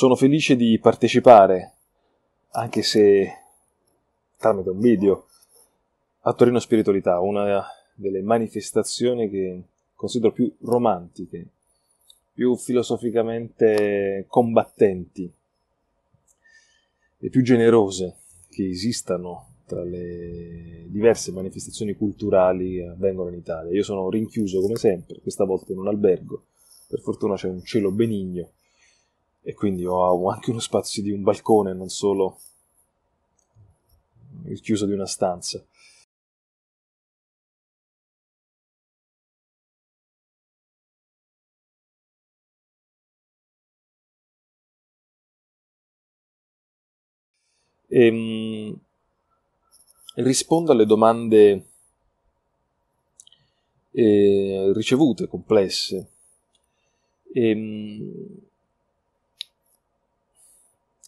Sono felice di partecipare, anche se tramite un video, a Torino Spiritualità, una delle manifestazioni che considero più romantiche, più filosoficamente combattenti e più generose che esistano tra le diverse manifestazioni culturali che avvengono in Italia. Io sono rinchiuso come sempre, questa volta in un albergo, per fortuna c'è un cielo benigno e quindi ho anche uno spazio di un balcone, non solo il chiuso di una stanza. E, ehm, mh, rispondo alle domande eh, ricevute, complesse. E, ehm, mh,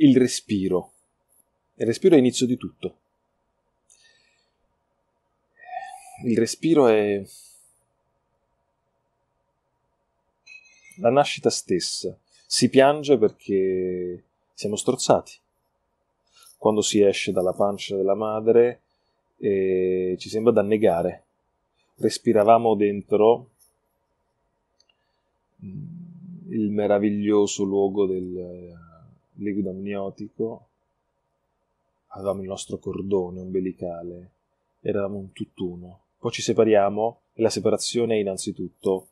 il respiro. Il respiro è inizio di tutto. Il respiro è la nascita stessa. Si piange perché siamo strozzati. Quando si esce dalla pancia della madre e eh, ci sembra d'annegare. Respiravamo dentro mm, il meraviglioso luogo del liquido amniotico, avevamo il nostro cordone ombelicale, eravamo un tutt'uno. Poi ci separiamo e la separazione è innanzitutto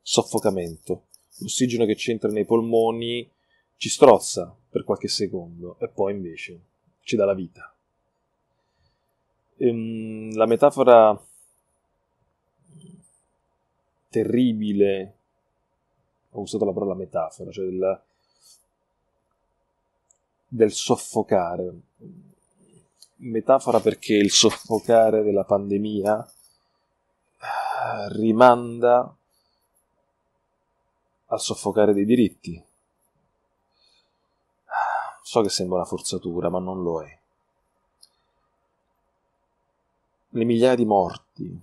soffocamento. L'ossigeno che ci entra nei polmoni ci strozza per qualche secondo e poi invece ci dà la vita. Ehm, la metafora terribile, ho usato la parola metafora, cioè della, del soffocare. Metafora perché il soffocare della pandemia eh, rimanda al soffocare dei diritti. So che sembra una forzatura, ma non lo è. Le migliaia di morti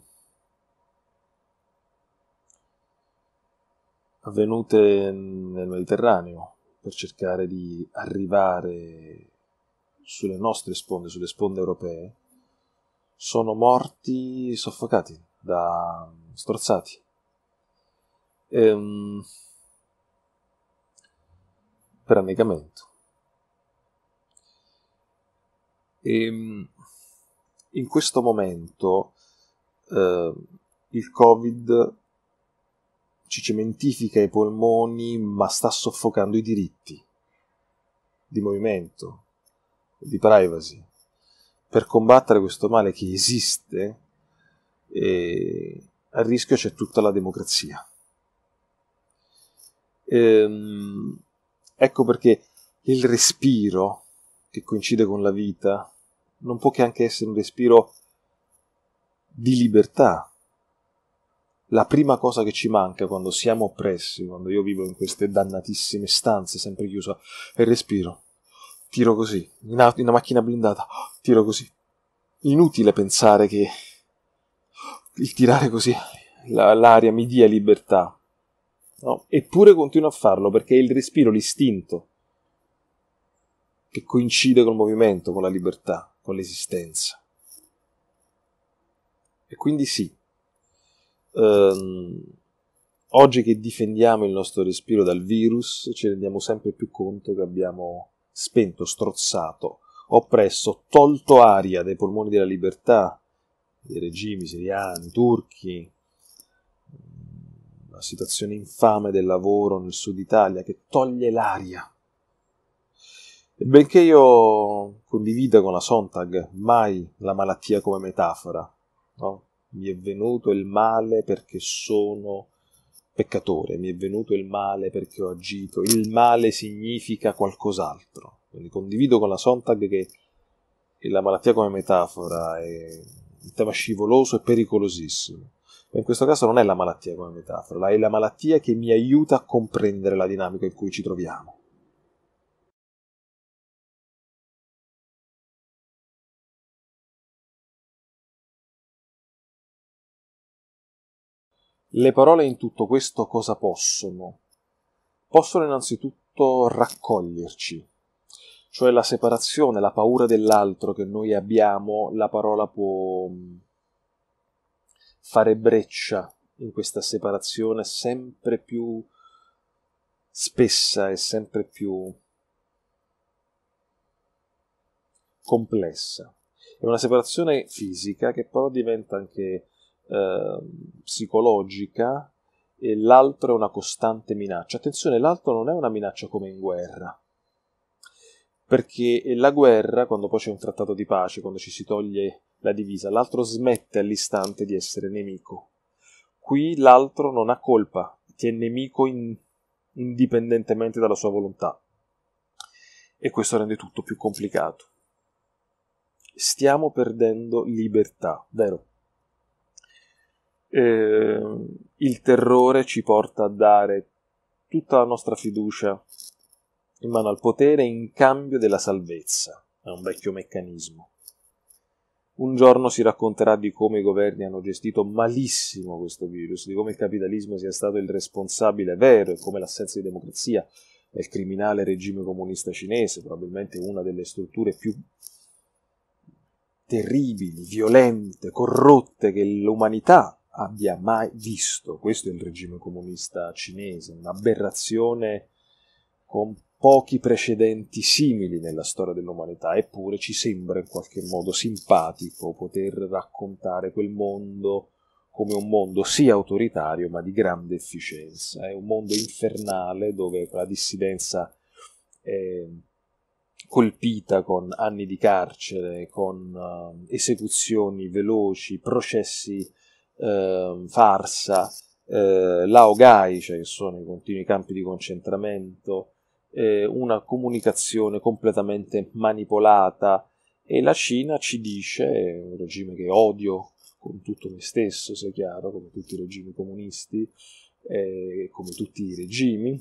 avvenute nel Mediterraneo, per cercare di arrivare sulle nostre sponde, sulle sponde europee, sono morti soffocati, da, strozzati. Ehm, per annegamento. E, ehm, in questo momento eh, il Covid ci cementifica i polmoni ma sta soffocando i diritti di movimento, di privacy. Per combattere questo male che esiste, eh, a rischio c'è tutta la democrazia. Ehm, ecco perché il respiro che coincide con la vita non può che anche essere un respiro di libertà, la prima cosa che ci manca quando siamo oppressi, quando io vivo in queste dannatissime stanze, sempre chiusa, è il respiro. Tiro così, in una, in una macchina blindata, tiro così. Inutile pensare che il tirare così la, l'aria mi dia libertà. No? Eppure continuo a farlo perché è il respiro, l'istinto, che coincide col movimento, con la libertà, con l'esistenza. E quindi sì, ehm, oggi che difendiamo il nostro respiro dal virus ci rendiamo sempre più conto che abbiamo spento, strozzato, oppresso, tolto aria dai polmoni della libertà, dei regimi siriani, turchi, mm, la situazione infame del lavoro nel sud Italia che toglie l'aria. E benché io condivida con la Sontag mai la malattia come metafora, no? mi è venuto il male perché sono peccatore, mi è venuto il male perché ho agito, il male significa qualcos'altro. Quindi condivido con la Sontag che la malattia come metafora è un tema scivoloso e pericolosissimo. Ma in questo caso non è la malattia come metafora, è la malattia che mi aiuta a comprendere la dinamica in cui ci troviamo. Le parole in tutto questo cosa possono? Possono innanzitutto raccoglierci, cioè la separazione, la paura dell'altro che noi abbiamo, la parola può mm, fare breccia in questa separazione sempre più spessa e sempre più complessa. È una separazione fisica che però diventa anche Ehm, psicologica e l'altro è una costante minaccia. Attenzione, l'altro non è una minaccia come in guerra, perché la guerra, quando poi c'è un trattato di pace, quando ci si toglie la divisa, l'altro smette all'istante di essere nemico. Qui l'altro non ha colpa, ti è nemico in... indipendentemente dalla sua volontà. E questo rende tutto più complicato. Stiamo perdendo libertà, vero? eh, il terrore ci porta a dare tutta la nostra fiducia in mano al potere in cambio della salvezza. È un vecchio meccanismo. Un giorno si racconterà di come i governi hanno gestito malissimo questo virus, di come il capitalismo sia stato il responsabile vero e come l'assenza di democrazia è il criminale regime comunista cinese, probabilmente una delle strutture più terribili, violente, corrotte che l'umanità abbia mai visto. Questo è il regime comunista cinese, un'aberrazione con pochi precedenti simili nella storia dell'umanità, eppure ci sembra in qualche modo simpatico poter raccontare quel mondo come un mondo sì autoritario ma di grande efficienza. È un mondo infernale dove la dissidenza è colpita con anni di carcere, con ehm, esecuzioni veloci, processi eh, Farsa, eh, Laogai, cioè che sono i continui campi di concentramento, eh, una comunicazione completamente manipolata e la Cina ci dice, un regime che odio con tutto me stesso, se è chiaro, come tutti i regimi comunisti, eh, come tutti i regimi,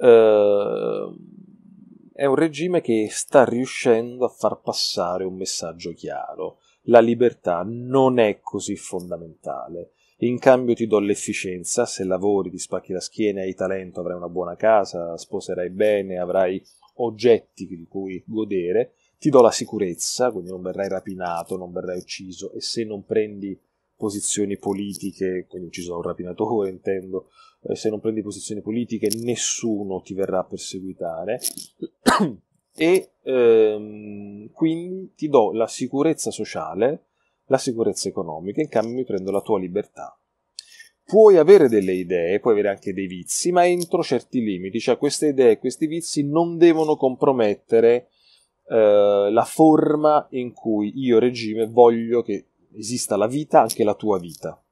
eh, è un regime che sta riuscendo a far passare un messaggio chiaro la libertà non è così fondamentale. In cambio ti do l'efficienza, se lavori ti spacchi la schiena, hai talento, avrai una buona casa, sposerai bene, avrai oggetti di cui godere, ti do la sicurezza, quindi non verrai rapinato, non verrai ucciso e se non prendi posizioni politiche, quindi ucciso da un rapinatore intendo, eh, se non prendi posizioni politiche nessuno ti verrà a perseguitare. e ehm, quindi ti do la sicurezza sociale, la sicurezza economica, in cambio mi prendo la tua libertà. Puoi avere delle idee, puoi avere anche dei vizi, ma entro certi limiti, cioè queste idee, questi vizi non devono compromettere eh, la forma in cui io regime voglio che esista la vita, anche la tua vita.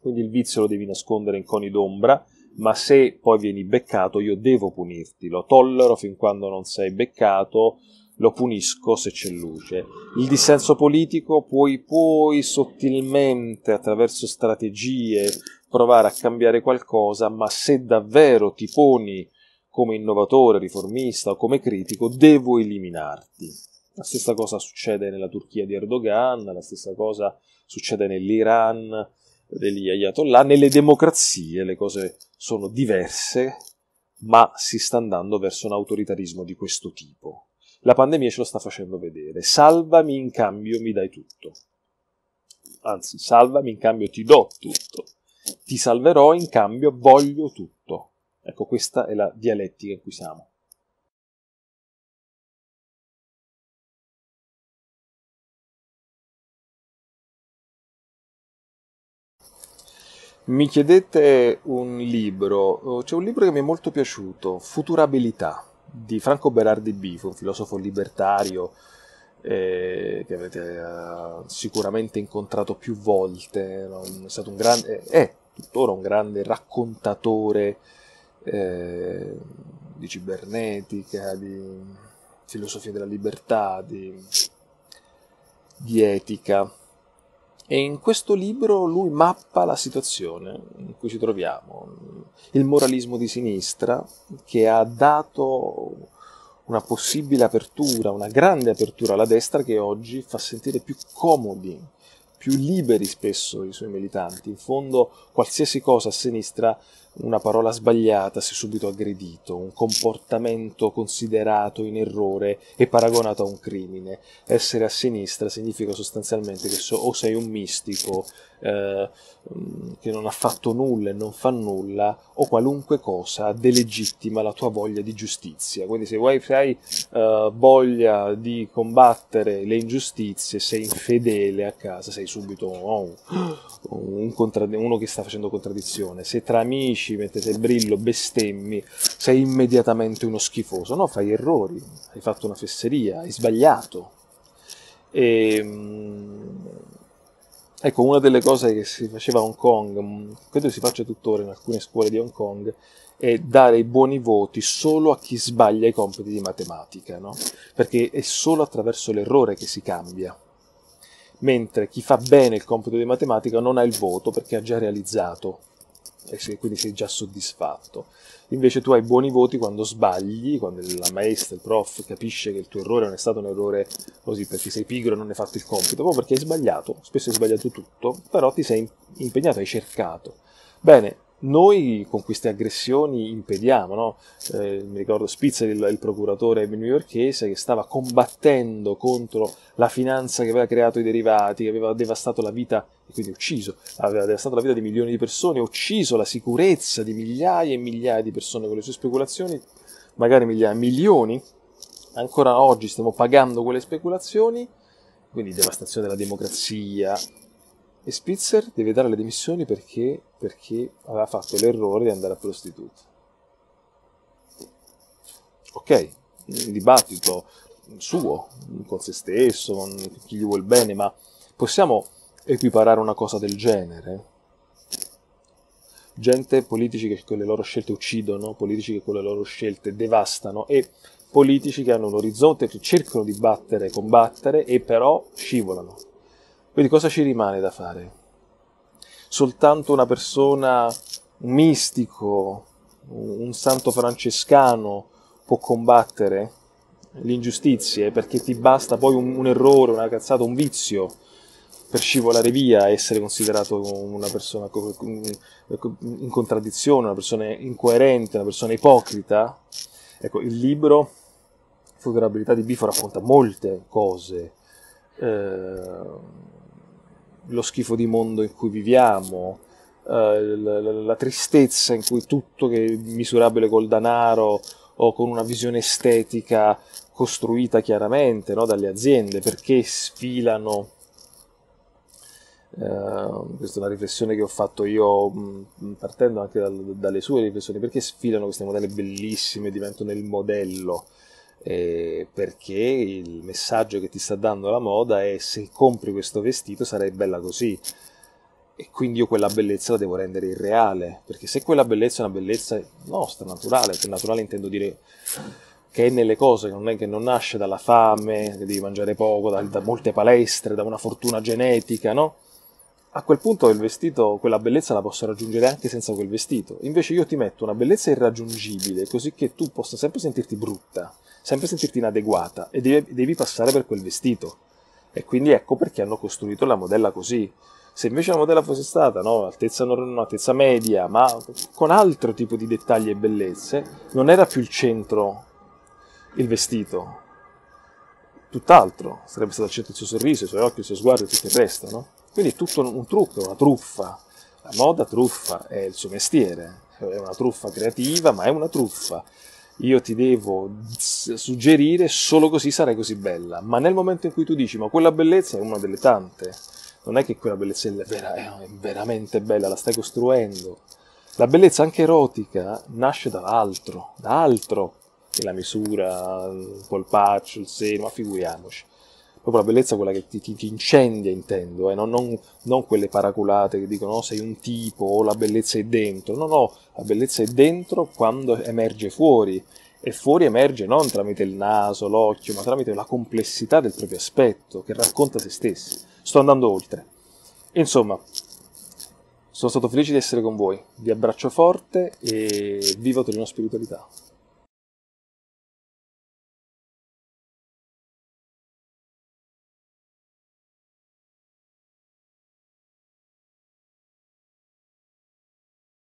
Quindi il vizio lo devi nascondere in coni d'ombra, ma se poi vieni beccato io devo punirti, lo tollero fin quando non sei beccato, lo punisco se c'è luce. Il dissenso politico puoi, puoi sottilmente attraverso strategie provare a cambiare qualcosa, ma se davvero ti poni come innovatore, riformista o come critico, devo eliminarti. La stessa cosa succede nella Turchia di Erdogan, la stessa cosa succede nell'Iran degli Ayatollah, nelle democrazie le cose sono diverse, ma si sta andando verso un autoritarismo di questo tipo. La pandemia ce lo sta facendo vedere. Salvami in cambio mi dai tutto. Anzi, salvami in cambio ti do tutto. Ti salverò in cambio voglio tutto. Ecco, questa è la dialettica in cui siamo. Mi chiedete un libro, eh, c'è un libro che mi è molto piaciuto, Futurabilità, di Franco Berardi Bifo, un filosofo libertario eh, che avete eh, sicuramente incontrato più volte, no? è stato un grande, eh, è tuttora un grande raccontatore eh, di cibernetica, di filosofia della libertà, di, di etica. E in questo libro lui mappa la situazione in cui ci troviamo, il moralismo di sinistra che ha dato una possibile apertura, una grande apertura alla destra che oggi fa sentire più comodi, più liberi spesso i suoi militanti. In fondo qualsiasi cosa a sinistra una parola sbagliata si è subito aggredito, un comportamento considerato in errore e paragonato a un crimine. Essere a sinistra significa sostanzialmente che so, o sei un mistico eh, mm, che non ha fatto nulla e non fa nulla, o qualunque cosa delegittima la tua voglia di giustizia. Quindi se vuoi hai eh, voglia di combattere le ingiustizie, sei infedele a casa, sei subito oh, un, un contra- uno che sta facendo contraddizione. Se tra amici cresci, mettete il brillo, bestemmi, sei immediatamente uno schifoso. No, fai errori, hai fatto una fesseria, hai sbagliato. E, ehm, ecco, una delle cose che si faceva a Hong Kong, mm, credo si faccia tuttora in alcune scuole di Hong Kong, è dare i buoni voti solo a chi sbaglia i compiti di matematica, no? perché è solo attraverso l'errore che si cambia mentre chi fa bene il compito di matematica non ha il voto perché ha già realizzato e eh quindi sei già soddisfatto. Invece tu hai buoni voti quando sbagli, quando la maestra, il prof capisce che il tuo errore non è stato un errore così perché sei pigro e non hai fatto il compito, proprio perché hai sbagliato, spesso hai sbagliato tutto, però ti sei impegnato, hai cercato. Bene, noi con queste aggressioni impediamo, no? eh, mi ricordo Spitzer, il, il procuratore newyorchese, che stava combattendo contro la finanza che aveva creato i derivati, che aveva devastato la vita, e quindi ucciso, aveva devastato la vita di milioni di persone, ucciso la sicurezza di migliaia e migliaia di persone con le sue speculazioni, magari migliaia, milioni, ancora oggi stiamo pagando quelle speculazioni, quindi devastazione della democrazia, e Spitzer deve dare le dimissioni perché, perché aveva fatto l'errore di andare a prostitute. Ok, un dibattito suo, con se stesso, con chi gli vuole bene, ma possiamo equiparare una cosa del genere? Gente, politici che con le loro scelte uccidono, politici che con le loro scelte devastano e politici che hanno un orizzonte che cercano di battere, e combattere e però scivolano. Quindi cosa ci rimane da fare? Soltanto una persona, un mistico, un santo francescano può combattere le ingiustizie perché ti basta poi un, un errore, una cazzata, un vizio per scivolare via, essere considerato una persona in contraddizione, una persona incoerente, una persona ipocrita. Ecco, il libro Futurabilità di Bifo racconta molte cose. Eh, lo schifo di mondo in cui viviamo, eh, la, la, la, tristezza in cui tutto che è misurabile col danaro o con una visione estetica costruita chiaramente no, dalle aziende, perché sfilano Uh, questa è una riflessione che ho fatto io mh, partendo anche dal, dalle sue riflessioni, perché sfilano queste modelle bellissime, diventano il modello eh, perché il messaggio che ti sta dando la moda è se compri questo vestito sarai bella così e quindi io quella bellezza la devo rendere irreale, perché se quella bellezza è una bellezza nostra, naturale, per naturale intendo dire che è nelle cose, che non, è, che non nasce dalla fame, che devi mangiare poco, da, da molte palestre, da una fortuna genetica, no? a quel punto il vestito, quella bellezza la posso raggiungere anche senza quel vestito. Invece io ti metto una bellezza irraggiungibile, così che tu possa sempre sentirti brutta, sempre sentirti inadeguata e devi, devi passare per quel vestito. E quindi ecco perché hanno costruito la modella così. Se invece la modella fosse stata, no, altezza, non, altezza media, ma con altro tipo di dettagli e bellezze, non era più il centro il vestito. Tutt'altro, sarebbe stato al centro il suo sorriso, i suoi occhi, il suo sguardo e tutto il resto, no? Quindi è tutto un trucco, una truffa. La moda truffa è il suo mestiere, è una truffa creativa, ma è una truffa. Io ti devo suggerire solo così sarai così bella, ma nel momento in cui tu dici ma quella bellezza è una delle tante, non è che quella bellezza è, vera, è veramente bella, la stai costruendo. La bellezza anche erotica nasce dall'altro, da altro che la misura, il polpaccio, il seno, ma figuriamoci proprio la bellezza quella che ti, ti, ti incendia, intendo, eh? non, non, non, quelle paraculate che dicono oh, sei un tipo o la bellezza è dentro, no, no, la bellezza è dentro quando emerge fuori e fuori emerge non tramite il naso, l'occhio, ma tramite la complessità del proprio aspetto che racconta se stessi. Sto andando oltre. Insomma, sono stato felice di essere con voi, vi abbraccio forte e viva Torino Spiritualità.